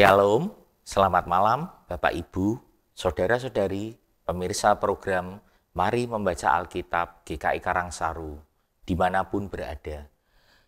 Shalom, selamat malam Bapak Ibu, Saudara-saudari, pemirsa program Mari Membaca Alkitab GKI Karangsaru, dimanapun berada.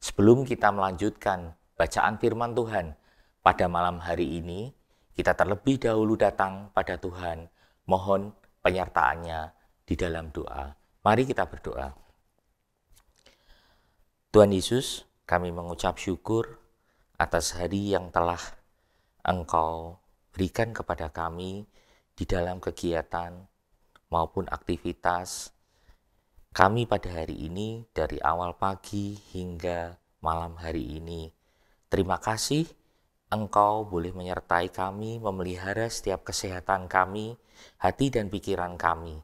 Sebelum kita melanjutkan bacaan firman Tuhan pada malam hari ini, kita terlebih dahulu datang pada Tuhan, mohon penyertaannya di dalam doa. Mari kita berdoa. Tuhan Yesus, kami mengucap syukur atas hari yang telah Engkau berikan kepada kami di dalam kegiatan maupun aktivitas kami pada hari ini dari awal pagi hingga malam hari ini. Terima kasih Engkau boleh menyertai kami, memelihara setiap kesehatan kami, hati dan pikiran kami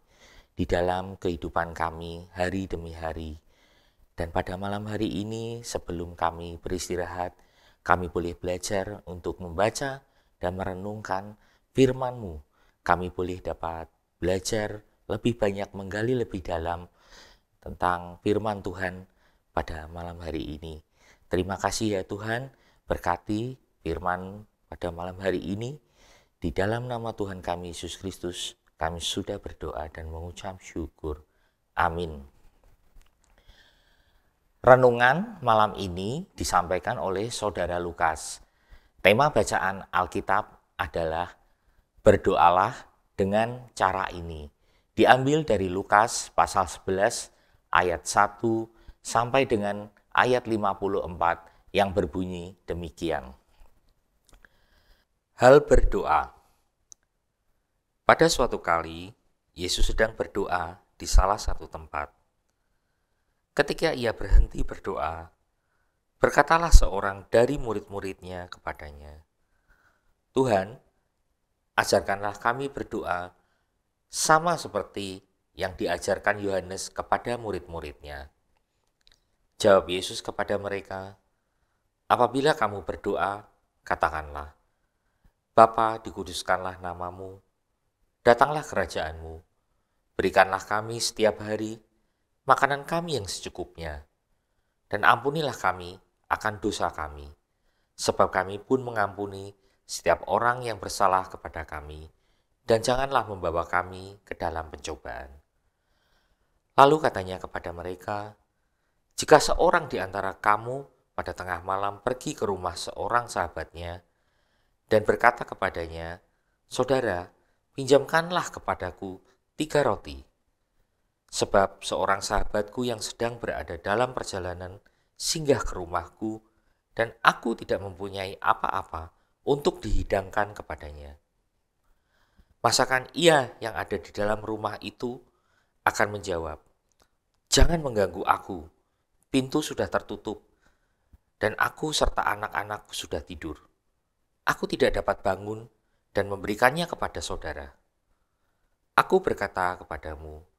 di dalam kehidupan kami hari demi hari. Dan pada malam hari ini sebelum kami beristirahat, kami boleh belajar untuk membaca dan merenungkan firman-Mu. Kami boleh dapat belajar lebih banyak menggali lebih dalam tentang firman Tuhan pada malam hari ini. Terima kasih ya Tuhan, berkati firman pada malam hari ini. Di dalam nama Tuhan kami Yesus Kristus, kami sudah berdoa dan mengucap syukur. Amin. Renungan malam ini disampaikan oleh Saudara Lukas. Tema bacaan Alkitab adalah Berdoalah dengan cara ini. Diambil dari Lukas pasal 11 ayat 1 sampai dengan ayat 54 yang berbunyi demikian. Hal berdoa. Pada suatu kali, Yesus sedang berdoa di salah satu tempat Ketika ia berhenti berdoa, berkatalah seorang dari murid-muridnya kepadanya, "Tuhan, ajarkanlah kami berdoa sama seperti yang diajarkan Yohanes kepada murid-muridnya." Jawab Yesus kepada mereka, "Apabila kamu berdoa, katakanlah: Bapa, dikuduskanlah namamu, datanglah kerajaanmu, berikanlah kami setiap hari." makanan kami yang secukupnya. Dan ampunilah kami akan dosa kami, sebab kami pun mengampuni setiap orang yang bersalah kepada kami, dan janganlah membawa kami ke dalam pencobaan. Lalu katanya kepada mereka, jika seorang di antara kamu pada tengah malam pergi ke rumah seorang sahabatnya dan berkata kepadanya, Saudara, pinjamkanlah kepadaku tiga roti Sebab seorang sahabatku yang sedang berada dalam perjalanan singgah ke rumahku dan aku tidak mempunyai apa-apa untuk dihidangkan kepadanya. Masakan ia yang ada di dalam rumah itu akan menjawab, Jangan mengganggu aku, pintu sudah tertutup, dan aku serta anak-anakku sudah tidur. Aku tidak dapat bangun dan memberikannya kepada saudara. Aku berkata kepadamu,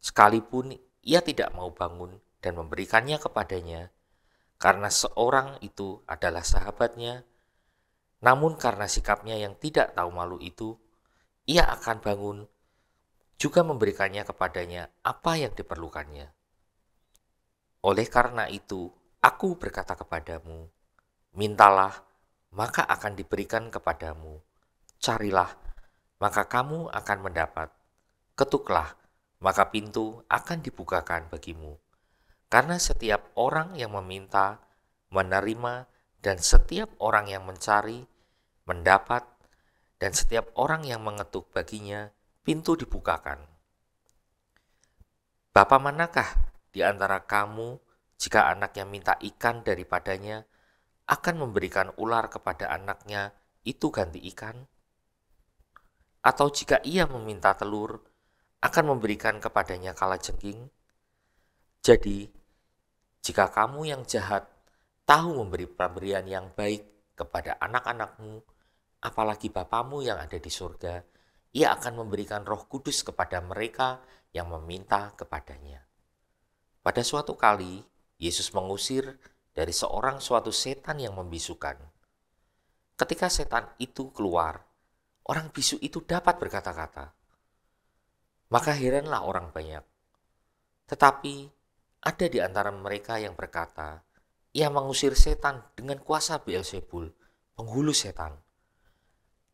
sekalipun ia tidak mau bangun dan memberikannya kepadanya, karena seorang itu adalah sahabatnya. Namun, karena sikapnya yang tidak tahu malu itu, ia akan bangun juga memberikannya kepadanya apa yang diperlukannya. Oleh karena itu, aku berkata kepadamu, mintalah, maka akan diberikan kepadamu. Carilah, maka kamu akan mendapat. Ketuklah, maka pintu akan dibukakan bagimu. Karena setiap orang yang meminta, menerima, dan setiap orang yang mencari, mendapat, dan setiap orang yang mengetuk baginya, pintu dibukakan. Bapa manakah di antara kamu jika anaknya minta ikan daripadanya, akan memberikan ular kepada anaknya itu ganti ikan? Atau jika ia meminta telur, akan memberikan kepadanya kala jengking. Jadi, jika kamu yang jahat tahu memberi pemberian yang baik kepada anak-anakmu, apalagi Bapamu yang ada di surga, ia akan memberikan roh kudus kepada mereka yang meminta kepadanya. Pada suatu kali, Yesus mengusir dari seorang suatu setan yang membisukan. Ketika setan itu keluar, orang bisu itu dapat berkata-kata. Maka heranlah orang banyak. Tetapi ada di antara mereka yang berkata, ia mengusir setan dengan kuasa Beelzebul, penghulu setan.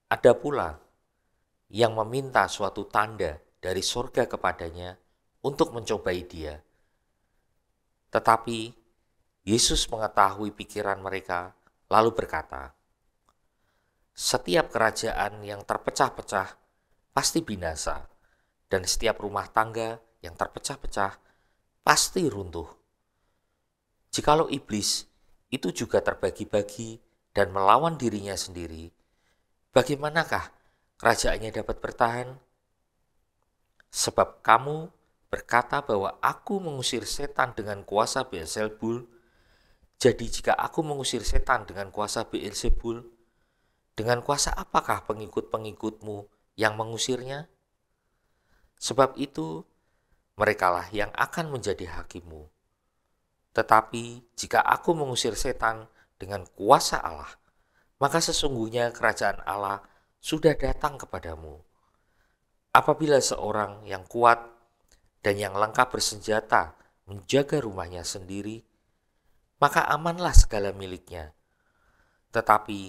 Ada pula yang meminta suatu tanda dari sorga kepadanya untuk mencobai dia. Tetapi Yesus mengetahui pikiran mereka, lalu berkata, "Setiap kerajaan yang terpecah-pecah pasti binasa." dan setiap rumah tangga yang terpecah-pecah pasti runtuh. Jikalau iblis itu juga terbagi-bagi dan melawan dirinya sendiri, bagaimanakah kerajaannya dapat bertahan? Sebab kamu berkata bahwa aku mengusir setan dengan kuasa Beelzebul, jadi jika aku mengusir setan dengan kuasa Beelzebul, dengan kuasa apakah pengikut-pengikutmu yang mengusirnya? Sebab itu, merekalah yang akan menjadi hakimu. Tetapi jika aku mengusir setan dengan kuasa Allah, maka sesungguhnya kerajaan Allah sudah datang kepadamu. Apabila seorang yang kuat dan yang lengkap bersenjata menjaga rumahnya sendiri, maka amanlah segala miliknya. Tetapi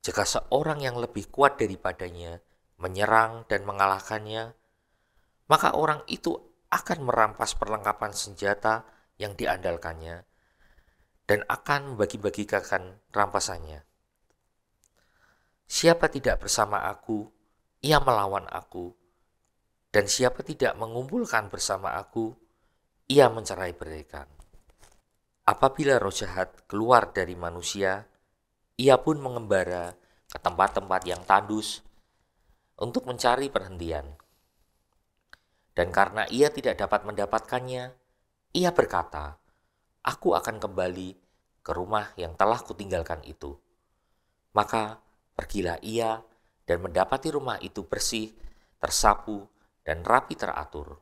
jika seorang yang lebih kuat daripadanya menyerang dan mengalahkannya, maka orang itu akan merampas perlengkapan senjata yang diandalkannya dan akan membagi-bagikan rampasannya. Siapa tidak bersama aku, ia melawan aku, dan siapa tidak mengumpulkan bersama aku, ia mencerai mereka. Apabila roh jahat keluar dari manusia, ia pun mengembara ke tempat-tempat yang tandus untuk mencari perhentian. Dan karena ia tidak dapat mendapatkannya, ia berkata, "Aku akan kembali ke rumah yang telah kutinggalkan itu." Maka pergilah ia dan mendapati rumah itu bersih, tersapu, dan rapi teratur.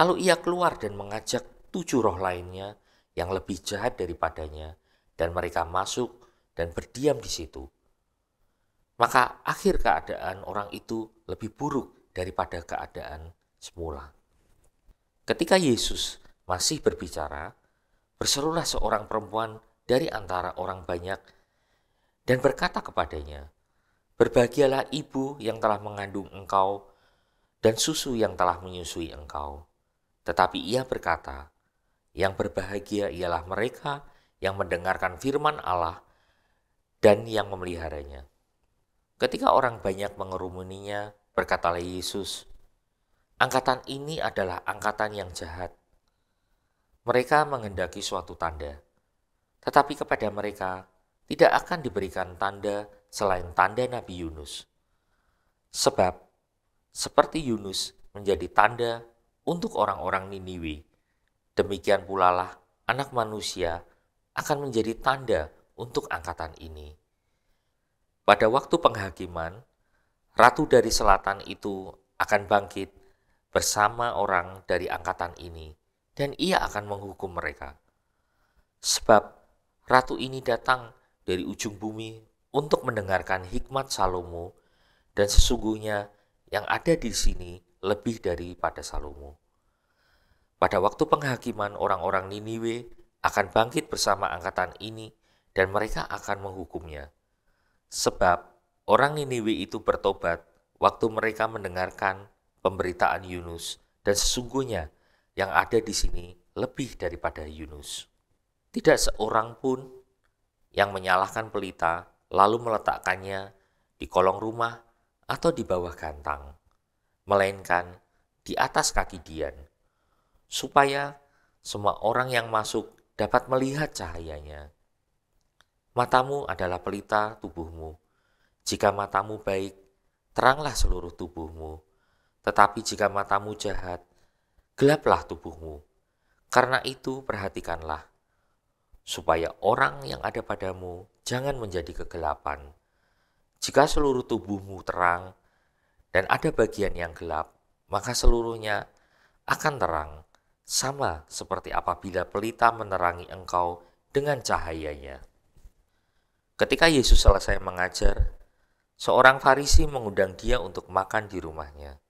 Lalu ia keluar dan mengajak tujuh roh lainnya yang lebih jahat daripadanya, dan mereka masuk dan berdiam di situ. Maka akhir keadaan orang itu lebih buruk daripada keadaan semula. Ketika Yesus masih berbicara, berserulah seorang perempuan dari antara orang banyak dan berkata kepadanya, Berbahagialah ibu yang telah mengandung engkau dan susu yang telah menyusui engkau. Tetapi ia berkata, yang berbahagia ialah mereka yang mendengarkan firman Allah dan yang memeliharanya. Ketika orang banyak mengerumuninya, berkatalah Yesus, Angkatan ini adalah angkatan yang jahat. Mereka menghendaki suatu tanda, tetapi kepada mereka tidak akan diberikan tanda selain tanda Nabi Yunus. Sebab, seperti Yunus menjadi tanda untuk orang-orang Niniwi. demikian pula lah anak manusia akan menjadi tanda untuk angkatan ini. Pada waktu penghakiman, ratu dari selatan itu akan bangkit bersama orang dari angkatan ini, dan ia akan menghukum mereka. Sebab ratu ini datang dari ujung bumi untuk mendengarkan hikmat Salomo, dan sesungguhnya yang ada di sini lebih daripada Salomo. Pada waktu penghakiman, orang-orang Niniwe akan bangkit bersama angkatan ini, dan mereka akan menghukumnya. Sebab orang Niniwe itu bertobat waktu mereka mendengarkan pemberitaan Yunus, dan sesungguhnya yang ada di sini lebih daripada Yunus. Tidak seorang pun yang menyalahkan pelita lalu meletakkannya di kolong rumah atau di bawah gantang, melainkan di atas kaki Dian, supaya semua orang yang masuk dapat melihat cahayanya. Matamu adalah pelita tubuhmu. Jika matamu baik, teranglah seluruh tubuhmu. Tetapi jika matamu jahat, gelaplah tubuhmu. Karena itu perhatikanlah, supaya orang yang ada padamu jangan menjadi kegelapan. Jika seluruh tubuhmu terang dan ada bagian yang gelap, maka seluruhnya akan terang, sama seperti apabila pelita menerangi engkau dengan cahayanya. Ketika Yesus selesai mengajar, seorang Farisi mengundang dia untuk makan di rumahnya.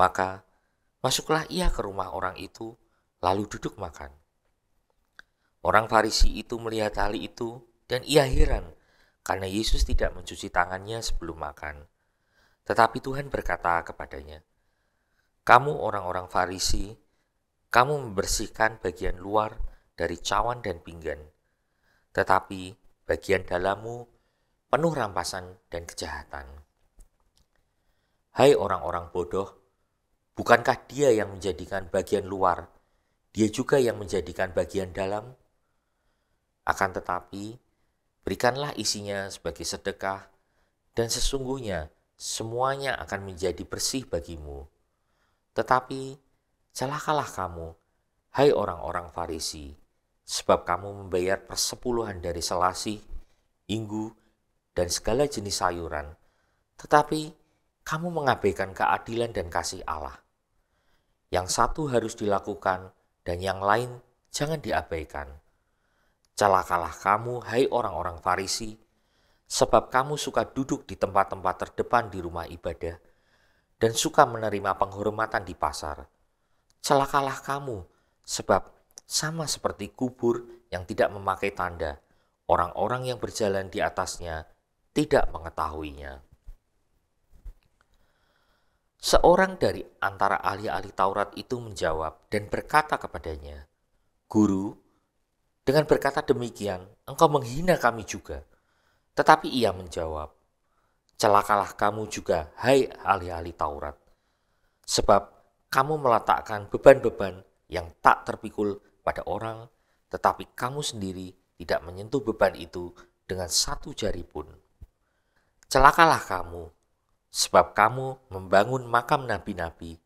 Maka masuklah ia ke rumah orang itu, lalu duduk makan. Orang Farisi itu melihat hal itu, dan ia heran karena Yesus tidak mencuci tangannya sebelum makan. Tetapi Tuhan berkata kepadanya, "Kamu orang-orang Farisi, kamu membersihkan bagian luar dari cawan dan pinggan, tetapi bagian dalammu penuh rampasan dan kejahatan." Hai orang-orang bodoh, Bukankah Dia yang menjadikan bagian luar? Dia juga yang menjadikan bagian dalam. Akan tetapi, berikanlah isinya sebagai sedekah, dan sesungguhnya semuanya akan menjadi bersih bagimu. Tetapi, celakalah kamu, hai orang-orang Farisi, sebab kamu membayar persepuluhan dari selasih, inggu, dan segala jenis sayuran, tetapi kamu mengabaikan keadilan dan kasih Allah. Yang satu harus dilakukan dan yang lain jangan diabaikan. Celakalah kamu, hai orang-orang Farisi, sebab kamu suka duduk di tempat-tempat terdepan di rumah ibadah dan suka menerima penghormatan di pasar. Celakalah kamu, sebab sama seperti kubur yang tidak memakai tanda, orang-orang yang berjalan di atasnya tidak mengetahuinya. Seorang dari antara ahli-ahli Taurat itu menjawab dan berkata kepadanya, Guru, dengan berkata demikian, engkau menghina kami juga. Tetapi ia menjawab, Celakalah kamu juga, hai ahli-ahli Taurat, sebab kamu meletakkan beban-beban yang tak terpikul pada orang, tetapi kamu sendiri tidak menyentuh beban itu dengan satu jari pun. Celakalah kamu, sebab kamu membangun makam nabi-nabi,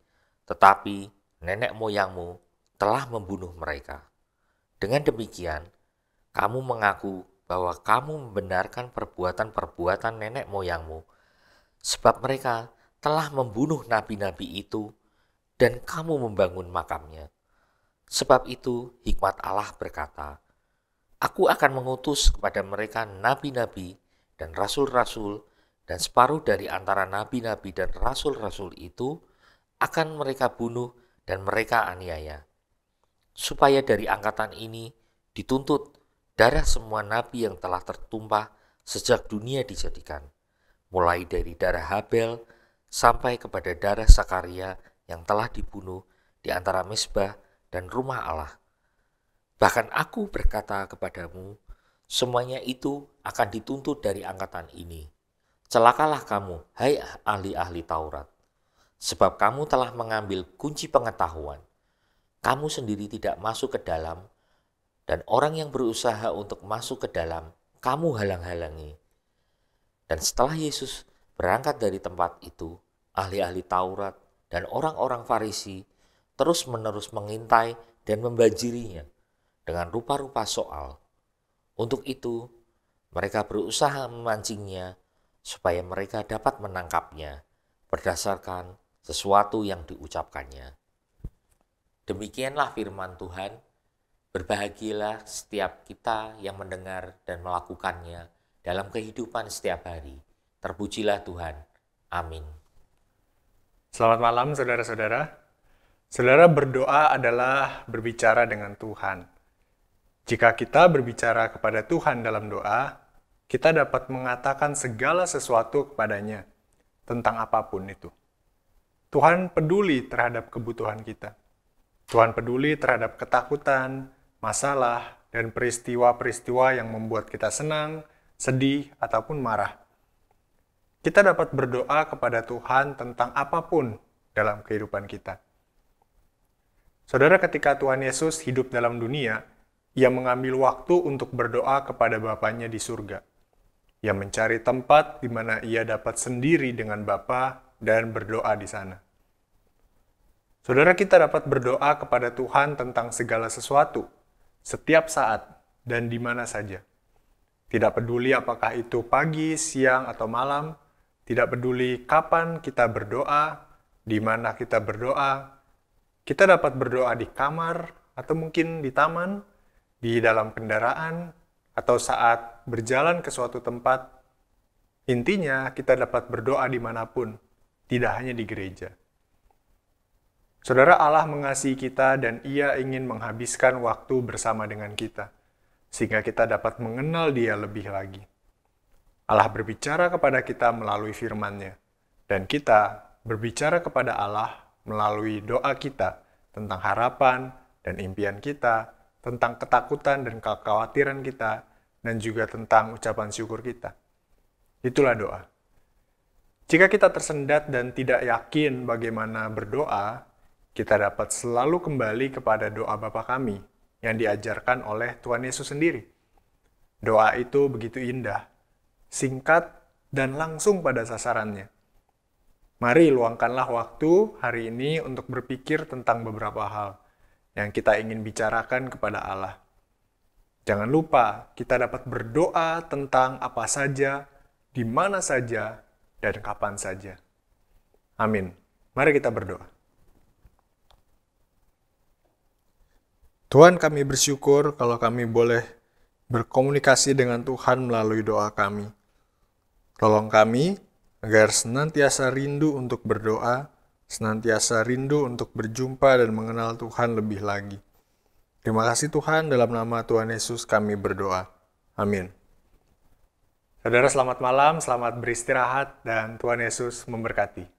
tetapi nenek moyangmu telah membunuh mereka. Dengan demikian, kamu mengaku bahwa kamu membenarkan perbuatan-perbuatan nenek moyangmu, sebab mereka telah membunuh nabi-nabi itu, dan kamu membangun makamnya. Sebab itu, hikmat Allah berkata, "Aku akan mengutus kepada mereka nabi-nabi dan rasul-rasul." Dan separuh dari antara nabi-nabi dan rasul-rasul itu akan mereka bunuh dan mereka aniaya. Supaya dari angkatan ini dituntut darah semua nabi yang telah tertumpah sejak dunia dijadikan, mulai dari darah Habel sampai kepada darah Sakaria yang telah dibunuh di antara mesbah dan rumah Allah. Bahkan aku berkata kepadamu, semuanya itu akan dituntut dari angkatan ini. Celakalah kamu, hai ahli-ahli Taurat, sebab kamu telah mengambil kunci pengetahuan. Kamu sendiri tidak masuk ke dalam, dan orang yang berusaha untuk masuk ke dalam, kamu halang-halangi. Dan setelah Yesus berangkat dari tempat itu, ahli-ahli Taurat dan orang-orang Farisi terus-menerus mengintai dan membanjirinya dengan rupa-rupa soal. Untuk itu, mereka berusaha memancingnya supaya mereka dapat menangkapnya berdasarkan sesuatu yang diucapkannya. Demikianlah firman Tuhan, berbahagialah setiap kita yang mendengar dan melakukannya dalam kehidupan setiap hari. Terpujilah Tuhan. Amin. Selamat malam saudara-saudara. Saudara berdoa adalah berbicara dengan Tuhan. Jika kita berbicara kepada Tuhan dalam doa, kita dapat mengatakan segala sesuatu kepadanya tentang apapun itu. Tuhan peduli terhadap kebutuhan kita. Tuhan peduli terhadap ketakutan, masalah, dan peristiwa-peristiwa yang membuat kita senang, sedih, ataupun marah. Kita dapat berdoa kepada Tuhan tentang apapun dalam kehidupan kita. Saudara, ketika Tuhan Yesus hidup dalam dunia, ia mengambil waktu untuk berdoa kepada Bapaknya di surga ia mencari tempat di mana ia dapat sendiri dengan Bapa dan berdoa di sana. Saudara kita dapat berdoa kepada Tuhan tentang segala sesuatu, setiap saat dan di mana saja. Tidak peduli apakah itu pagi, siang, atau malam, tidak peduli kapan kita berdoa, di mana kita berdoa, kita dapat berdoa di kamar atau mungkin di taman, di dalam kendaraan, atau saat berjalan ke suatu tempat, intinya kita dapat berdoa dimanapun, tidak hanya di gereja. Saudara Allah mengasihi kita dan ia ingin menghabiskan waktu bersama dengan kita, sehingga kita dapat mengenal dia lebih lagi. Allah berbicara kepada kita melalui firman-Nya, dan kita berbicara kepada Allah melalui doa kita tentang harapan dan impian kita tentang ketakutan dan kekhawatiran kita, dan juga tentang ucapan syukur kita. Itulah doa. Jika kita tersendat dan tidak yakin bagaimana berdoa, kita dapat selalu kembali kepada doa Bapa kami yang diajarkan oleh Tuhan Yesus sendiri. Doa itu begitu indah, singkat, dan langsung pada sasarannya. Mari luangkanlah waktu hari ini untuk berpikir tentang beberapa hal yang kita ingin bicarakan kepada Allah. Jangan lupa, kita dapat berdoa tentang apa saja, di mana saja, dan kapan saja. Amin. Mari kita berdoa. Tuhan, kami bersyukur kalau kami boleh berkomunikasi dengan Tuhan melalui doa kami. Tolong kami agar senantiasa rindu untuk berdoa senantiasa rindu untuk berjumpa dan mengenal Tuhan lebih lagi. Terima kasih Tuhan, dalam nama Tuhan Yesus kami berdoa. Amin. Saudara selamat malam, selamat beristirahat, dan Tuhan Yesus memberkati.